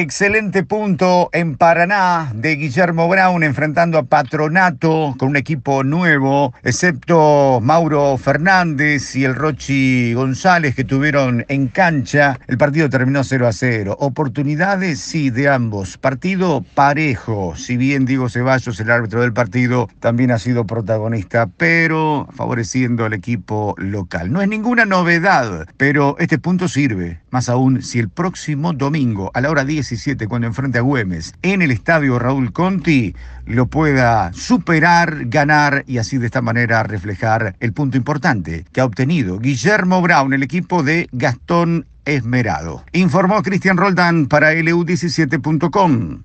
Excelente punto en Paraná de Guillermo Brown enfrentando a Patronato con un equipo nuevo, excepto Mauro Fernández y el Rochi González que tuvieron en cancha. El partido terminó 0 a 0. Oportunidades sí de ambos. Partido parejo. Si bien Diego Ceballos, el árbitro del partido, también ha sido protagonista, pero favoreciendo al equipo local. No es ninguna novedad, pero este punto sirve más aún si el próximo domingo a la hora 17 cuando enfrente a Güemes en el estadio Raúl Conti lo pueda superar, ganar y así de esta manera reflejar el punto importante que ha obtenido Guillermo Brown, el equipo de Gastón Esmerado. Informó Cristian Roldán para LU17.com.